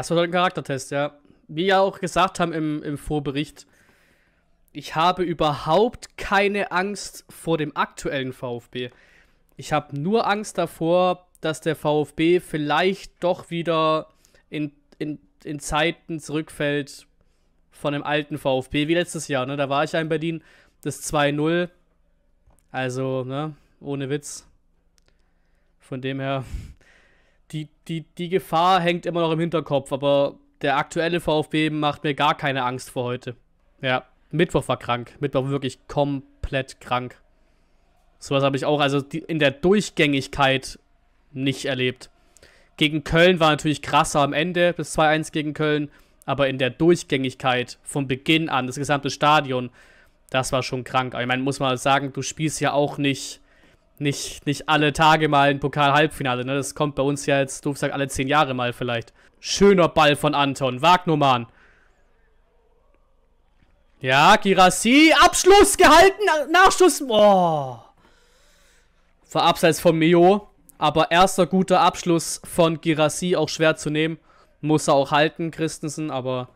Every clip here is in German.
erstmal halt ein Charaktertest, ja. Wie ja auch gesagt haben im, im Vorbericht, ich habe überhaupt keine Angst vor dem aktuellen VfB. Ich habe nur Angst davor, dass der VfB vielleicht doch wieder in, in, in Zeiten zurückfällt von dem alten VfB, wie letztes Jahr. Ne? Da war ich ja in Berlin, das 2-0. Also, ne, ohne Witz. Von dem her, die, die, die Gefahr hängt immer noch im Hinterkopf, aber der aktuelle VfB macht mir gar keine Angst vor heute. Ja, Mittwoch war krank. Mittwoch war wirklich komplett krank. Sowas habe ich auch, also die, in der Durchgängigkeit nicht erlebt. Gegen Köln war natürlich krasser am Ende, bis 2-1 gegen Köln, aber in der Durchgängigkeit von Beginn an, das gesamte Stadion, das war schon krank. Aber ich meine, muss man sagen, du spielst ja auch nicht nicht, nicht alle Tage mal ein Pokal-Halbfinale. Ne? Das kommt bei uns ja jetzt, doof gesagt, alle zehn Jahre mal vielleicht. Schöner Ball von Anton. Wagnumann. Ja, Girassi. Abschluss gehalten. Nachschuss. Boah. War abseits von Mio. Aber erster guter Abschluss von Girassi. Auch schwer zu nehmen. Muss er auch halten, Christensen. Aber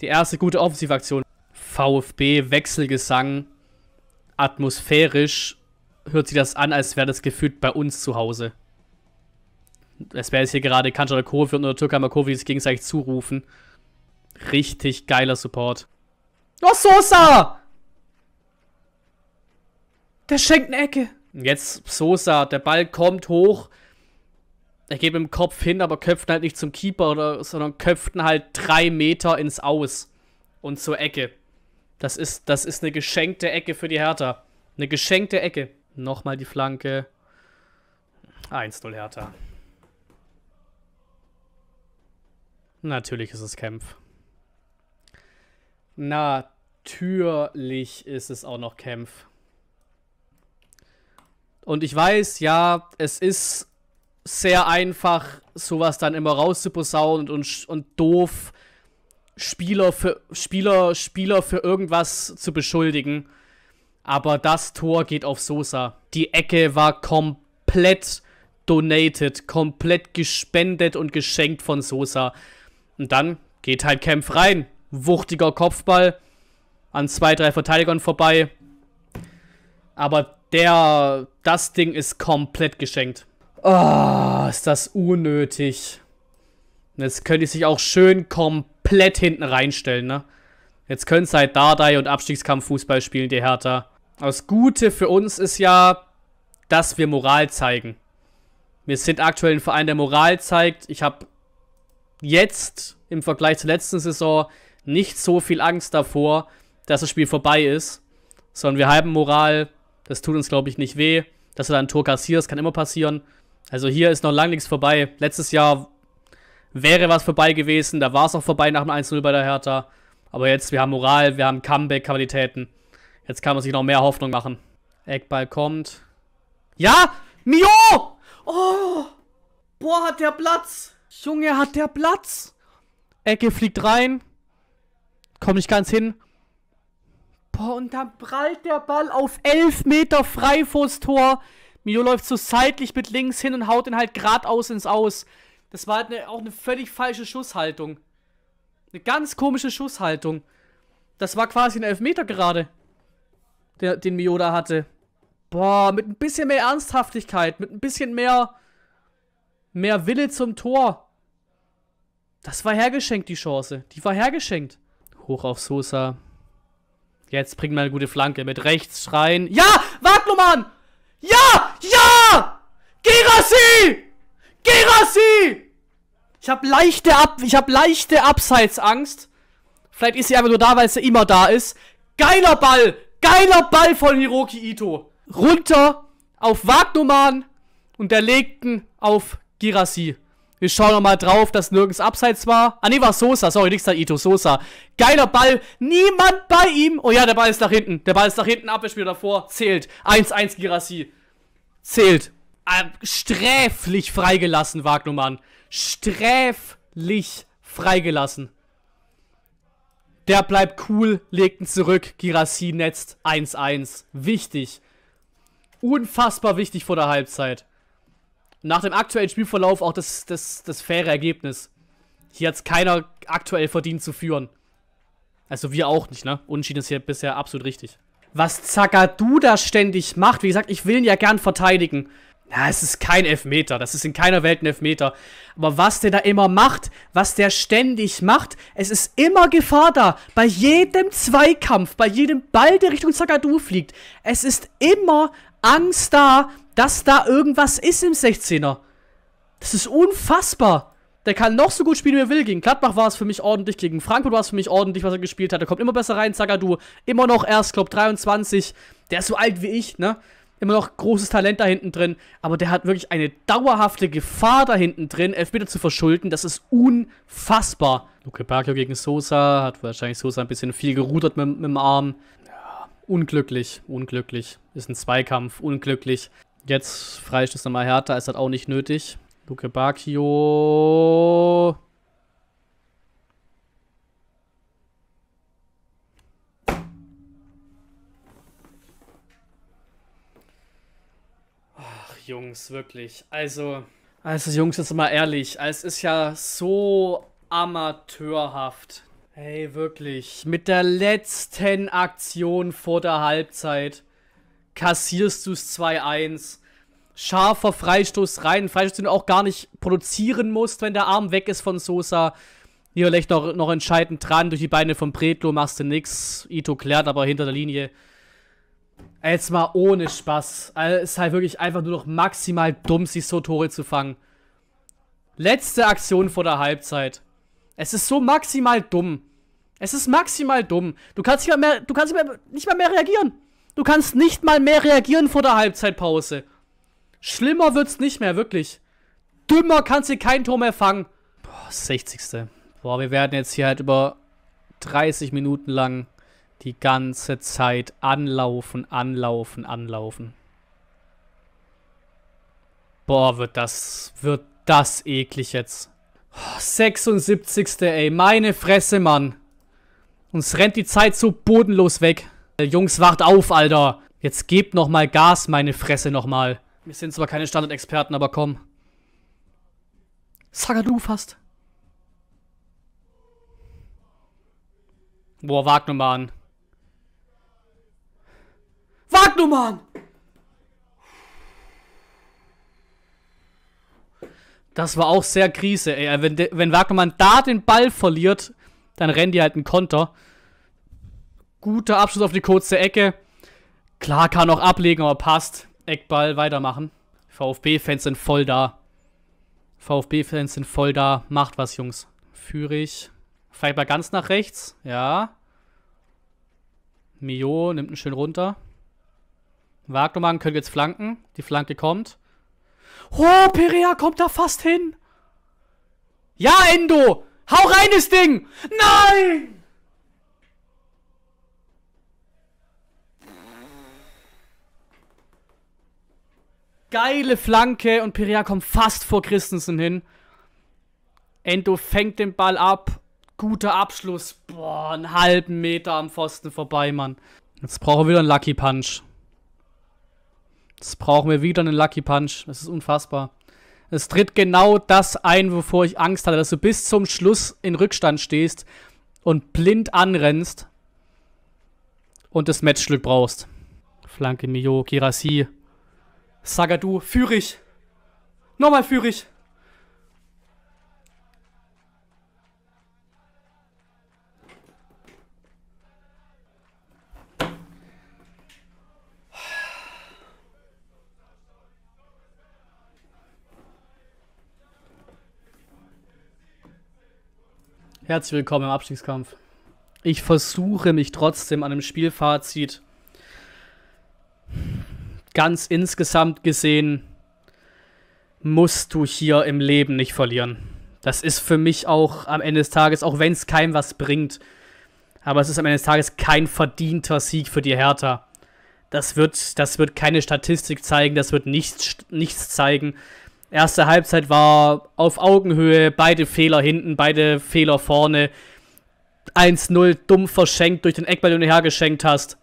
die erste gute Offensivaktion. VfB, Wechselgesang. Atmosphärisch hört sich das an, als wäre das gefühlt bei uns zu Hause. Es wäre jetzt hier gerade Kanchalakove und Türkei Türkamakovi sich gegenseitig zurufen. Richtig geiler Support. Oh, Sosa! Der schenkt eine Ecke. Jetzt Sosa, der Ball kommt hoch. Er geht mit dem Kopf hin, aber köpft halt nicht zum Keeper, oder, sondern köpft halt drei Meter ins Aus und zur Ecke. Das ist, das ist eine geschenkte Ecke für die Hertha. Eine geschenkte Ecke. Nochmal die Flanke. 1-0 Hertha. Natürlich ist es Kämpf. Natürlich ist es auch noch Kämpf. Und ich weiß, ja, es ist sehr einfach, sowas dann immer rauszuposaunen und, und, doof Spieler für, Spieler, Spieler für irgendwas zu beschuldigen. Aber das Tor geht auf Sosa. Die Ecke war komplett donated, komplett gespendet und geschenkt von Sosa. Und dann geht halt Kempf rein. Wuchtiger Kopfball an zwei, drei Verteidigern vorbei. Aber der, das Ding ist komplett geschenkt. Oh, ist das unnötig. Jetzt könnte ich sich auch schön komplett hinten reinstellen, ne? Jetzt können sie halt Dardai und Abstiegskampf Fußball spielen, die Hertha das Gute für uns ist ja, dass wir Moral zeigen. Wir sind aktuell ein Verein, der Moral zeigt. Ich habe jetzt im Vergleich zur letzten Saison nicht so viel Angst davor, dass das Spiel vorbei ist, sondern wir haben Moral. Das tut uns, glaube ich, nicht weh. Dass du da ein Tor kassierst, kann immer passieren. Also hier ist noch lang nichts vorbei. Letztes Jahr wäre was vorbei gewesen. Da war es auch vorbei nach dem 1-0 bei der Hertha. Aber jetzt, wir haben Moral, wir haben Comeback-Qualitäten. Jetzt kann man sich noch mehr Hoffnung machen. Eckball kommt. Ja! Mio! Oh! Boah, hat der Platz! Junge, hat der Platz! Ecke fliegt rein. Komm nicht ganz hin. Boah, und dann prallt der Ball auf 11 Meter Freifußtor. Mio läuft so seitlich mit links hin und haut ihn halt geradeaus ins Aus. Das war halt ne, auch eine völlig falsche Schusshaltung. Eine ganz komische Schusshaltung. Das war quasi ein Elfmeter gerade der, den Mioda hatte. Boah, mit ein bisschen mehr Ernsthaftigkeit, mit ein bisschen mehr, mehr Wille zum Tor. Das war hergeschenkt, die Chance. Die war hergeschenkt. Hoch auf Sosa. Jetzt bringt man eine gute Flanke. Mit rechts schreien. Ja! Wagnumann! Ja! Ja! Gerasi! Gerasi! Ich habe leichte Ab ich habe leichte Abseitsangst. Vielleicht ist sie einfach nur da, weil sie immer da ist. Geiler Ball! Geiler Ball von Hiroki Ito. Runter auf Wagnumann und der legten auf Girassi. Wir schauen nochmal drauf, dass nirgends abseits war. Ah, ne, war Sosa. Sorry, nichts da Ito. Sosa. Geiler Ball. Niemand bei ihm. Oh ja, der Ball ist nach hinten. Der Ball ist nach hinten. Abwehrspiel davor. Zählt. 1-1 Girassi. Zählt. Ähm, sträflich freigelassen, Wagnumann. Sträflich freigelassen. Der bleibt cool, legt ihn zurück. Girassi netzt 1-1. Wichtig. Unfassbar wichtig vor der Halbzeit. Nach dem aktuellen Spielverlauf auch das, das, das faire Ergebnis. Hier hat es keiner aktuell verdient zu führen. Also wir auch nicht, ne? Unentschieden ist hier bisher absolut richtig. Was Zagadu da ständig macht, wie gesagt, ich will ihn ja gern verteidigen. Na, es ist kein Elfmeter. Das ist in keiner Welt ein Elfmeter. Aber was der da immer macht, was der ständig macht, es ist immer Gefahr da. Bei jedem Zweikampf, bei jedem Ball, der Richtung Zagadou fliegt. Es ist immer Angst da, dass da irgendwas ist im 16er. Das ist unfassbar. Der kann noch so gut spielen, wie er will. Gegen Gladbach war es für mich ordentlich, gegen Frankfurt war es für mich ordentlich, was er gespielt hat. Er kommt immer besser rein, Zagadou. Immer noch erst, glaub 23. Der ist so alt wie ich, ne? immer noch großes Talent da hinten drin, aber der hat wirklich eine dauerhafte Gefahr da hinten drin, Elfmeter zu verschulden. Das ist unfassbar. Luke Bacchio gegen Sosa, hat wahrscheinlich Sosa ein bisschen viel gerudert mit, mit dem Arm. unglücklich, unglücklich. Ist ein Zweikampf, unglücklich. Jetzt Freistoß nochmal härter, ist das auch nicht nötig. Luke Bacchio Jungs, wirklich. Also, also Jungs, jetzt mal ehrlich, es ist ja so amateurhaft. Hey, wirklich. Mit der letzten Aktion vor der Halbzeit kassierst du es 2-1. Scharfer Freistoß rein. Freistoß, den du auch gar nicht produzieren musst, wenn der Arm weg ist von Sosa. Hier noch, noch entscheidend dran. Durch die Beine von Pretlo machst du nichts. Ito klärt aber hinter der Linie. Jetzt mal ohne Spaß. Also, es ist halt wirklich einfach nur noch maximal dumm, sich so Tore zu fangen. Letzte Aktion vor der Halbzeit. Es ist so maximal dumm. Es ist maximal dumm. Du kannst nicht mal mehr, du kannst nicht, mehr, nicht mal mehr reagieren. Du kannst nicht mal mehr reagieren vor der Halbzeitpause. Schlimmer wird's nicht mehr, wirklich. Dümmer kannst du kein Tor mehr fangen. Boah, 60. Boah, wir werden jetzt hier halt über 30 Minuten lang die ganze Zeit anlaufen, anlaufen, anlaufen. Boah, wird das, wird das eklig jetzt. 76. ey, meine Fresse, Mann. Uns rennt die Zeit so bodenlos weg. Äh, Jungs, wacht auf, Alter. Jetzt gebt nochmal Gas, meine Fresse nochmal. Wir sind zwar keine Standardexperten, aber komm. Sag du fast. Boah, wagt nochmal an. Banknummern! Das war auch sehr Krise, ey. Also wenn, wenn Wagnermann da den Ball verliert, dann rennen die halt einen Konter. Guter Abschluss auf die kurze Ecke. Klar, kann auch ablegen, aber passt. Eckball, weitermachen. VfB-Fans sind voll da. VfB-Fans sind voll da. Macht was, Jungs. Führe Führig. Vielleicht mal ganz nach rechts. Ja. Mio nimmt einen schön runter. Wagnumann können jetzt flanken. Die Flanke kommt. Oh, Perea kommt da fast hin. Ja, Endo. Hau rein, das Ding. Nein. Geile Flanke und Perea kommt fast vor Christensen hin. Endo fängt den Ball ab. Guter Abschluss. Boah, einen halben Meter am Pfosten vorbei, Mann. Jetzt brauchen wir wieder einen Lucky Punch. Das brauchen wir wieder einen Lucky Punch. Das ist unfassbar. Es tritt genau das ein, wovor ich Angst hatte, dass du bis zum Schluss in Rückstand stehst und blind anrennst und das Matchglück brauchst. Flanke Mio, Kirasi, Sagadu, Führig. Nochmal Führig. Herzlich willkommen im Abstiegskampf. Ich versuche mich trotzdem an einem Spielfazit ganz insgesamt gesehen musst du hier im Leben nicht verlieren. Das ist für mich auch am Ende des Tages, auch wenn es keinem was bringt, aber es ist am Ende des Tages kein verdienter Sieg für die Hertha. Das wird, das wird keine Statistik zeigen, das wird nichts, nichts zeigen. Erste Halbzeit war auf Augenhöhe, beide Fehler hinten, beide Fehler vorne. 1-0 dumm verschenkt durch den Eckball, den du hergeschenkt hast.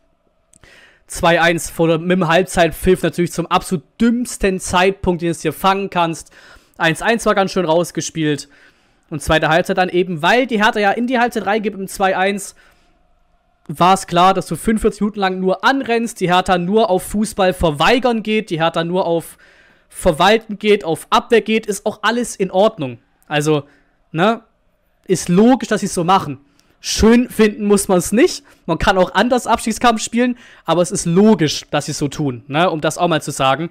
2-1 vor der, mit dem Halbzeitpfiff natürlich zum absolut dümmsten Zeitpunkt, den du dir fangen kannst. 1-1 war ganz schön rausgespielt. Und zweite Halbzeit dann eben, weil die Hertha ja in die Halbzeit reingibt im 2-1, war es klar, dass du 45 Minuten lang nur anrennst, die Hertha nur auf Fußball verweigern geht, die Hertha nur auf verwalten geht, auf Abwehr geht, ist auch alles in Ordnung. Also, ne, ist logisch, dass sie es so machen. Schön finden muss man es nicht. Man kann auch anders Abstiegskampf spielen, aber es ist logisch, dass sie es so tun, ne, um das auch mal zu sagen.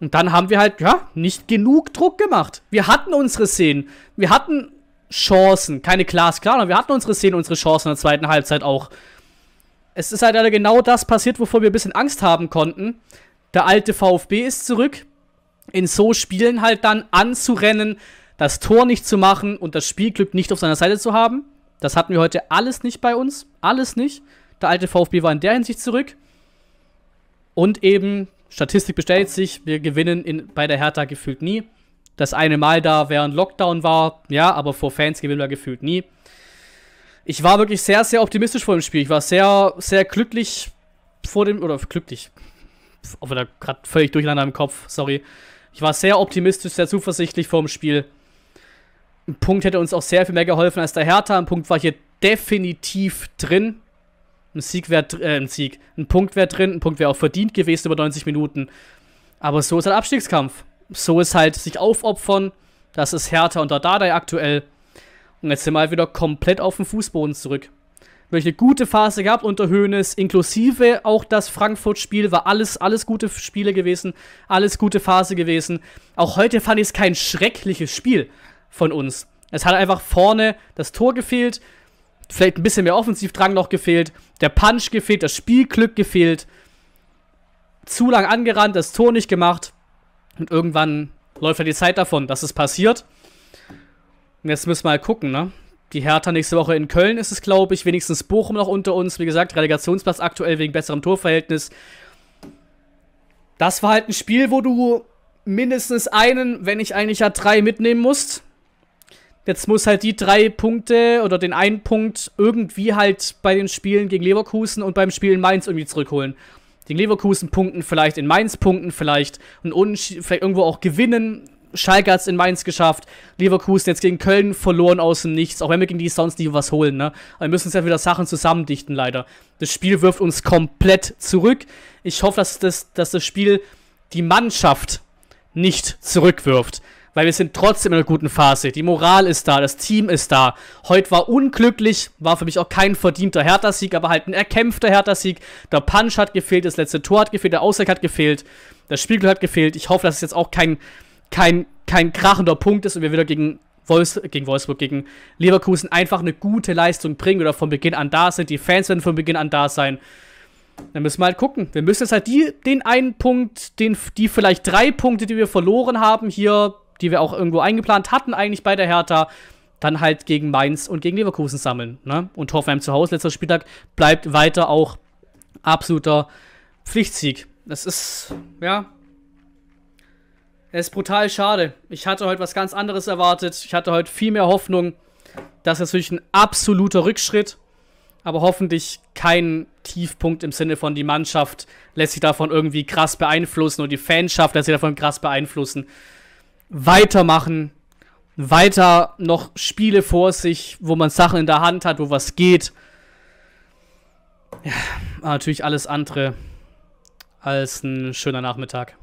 Und dann haben wir halt, ja, nicht genug Druck gemacht. Wir hatten unsere Szenen. Wir hatten Chancen. Keine aber wir hatten unsere Szenen, unsere Chancen in der zweiten Halbzeit auch. Es ist halt leider genau das passiert, wovor wir ein bisschen Angst haben konnten. Der alte VfB ist zurück in so Spielen halt dann anzurennen, das Tor nicht zu machen und das Spielglück nicht auf seiner Seite zu haben. Das hatten wir heute alles nicht bei uns. Alles nicht. Der alte VfB war in der Hinsicht zurück. Und eben, Statistik bestätigt sich, wir gewinnen in, bei der Hertha gefühlt nie. Das eine Mal da während Lockdown war, ja, aber vor Fans gewinnen wir gefühlt nie. Ich war wirklich sehr, sehr optimistisch vor dem Spiel. Ich war sehr, sehr glücklich vor dem, oder glücklich, auch da gerade völlig durcheinander im Kopf, sorry. Ich war sehr optimistisch, sehr zuversichtlich vor dem Spiel. Ein Punkt hätte uns auch sehr viel mehr geholfen als der Hertha. Ein Punkt war hier definitiv drin. Ein Sieg wäre äh, ein Sieg. Ein Punkt wäre drin, ein Punkt wäre auch verdient gewesen über 90 Minuten. Aber so ist halt Abstiegskampf. So ist halt sich aufopfern. Das ist Hertha unter Dardai aktuell. Und jetzt sind wir halt wieder komplett auf den Fußboden zurück wirklich eine gute Phase gehabt unter Hoeneß, inklusive auch das Frankfurt-Spiel, war alles, alles gute Spiele gewesen, alles gute Phase gewesen. Auch heute fand ich es kein schreckliches Spiel von uns. Es hat einfach vorne das Tor gefehlt, vielleicht ein bisschen mehr Offensivdrang noch gefehlt, der Punch gefehlt, das Spielglück gefehlt. Zu lang angerannt, das Tor nicht gemacht. Und irgendwann läuft ja halt die Zeit davon, dass es passiert. Und jetzt müssen wir mal gucken, ne? Die Hertha nächste Woche in Köln ist es, glaube ich. Wenigstens Bochum noch unter uns. Wie gesagt, Relegationsplatz aktuell wegen besserem Torverhältnis. Das war halt ein Spiel, wo du mindestens einen, wenn nicht eigentlich ja drei mitnehmen musst. Jetzt muss halt die drei Punkte oder den einen Punkt irgendwie halt bei den Spielen gegen Leverkusen und beim Spiel in Mainz irgendwie zurückholen. Den Leverkusen punkten, vielleicht in Mainz punkten, vielleicht und vielleicht irgendwo auch gewinnen Schalke hat es in Mainz geschafft. Leverkusen jetzt gegen Köln verloren aus dem Nichts. Auch wenn wir gegen die sonst nie was holen, ne? Aber wir müssen uns ja wieder Sachen zusammendichten, leider. Das Spiel wirft uns komplett zurück. Ich hoffe, dass das, dass das Spiel die Mannschaft nicht zurückwirft. Weil wir sind trotzdem in einer guten Phase. Die Moral ist da, das Team ist da. Heute war unglücklich, war für mich auch kein verdienter Hertha-Sieg, aber halt ein erkämpfter Hertha-Sieg. Der Punch hat gefehlt, das letzte Tor hat gefehlt, der Ausgleich hat gefehlt, das Spielglück hat gefehlt. Ich hoffe, dass es jetzt auch kein kein, kein krachender Punkt ist und wir wieder gegen, Wolfs gegen Wolfsburg, gegen Leverkusen einfach eine gute Leistung bringen oder von Beginn an da sind. Die Fans werden von Beginn an da sein. Dann müssen wir halt gucken. Wir müssen jetzt halt die, den einen Punkt, den, die vielleicht drei Punkte, die wir verloren haben hier, die wir auch irgendwo eingeplant hatten eigentlich bei der Hertha, dann halt gegen Mainz und gegen Leverkusen sammeln. Ne? Und Hoffenheim zu Hause, letzter Spieltag, bleibt weiter auch absoluter Pflichtsieg. Das ist, ja, es ist brutal schade. Ich hatte heute was ganz anderes erwartet. Ich hatte heute viel mehr Hoffnung. Das ist natürlich ein absoluter Rückschritt. Aber hoffentlich kein Tiefpunkt im Sinne von die Mannschaft lässt sich davon irgendwie krass beeinflussen und die Fanschaft lässt sich davon krass beeinflussen. Weitermachen. Weiter noch Spiele vor sich, wo man Sachen in der Hand hat, wo was geht. Ja, natürlich alles andere als ein schöner Nachmittag.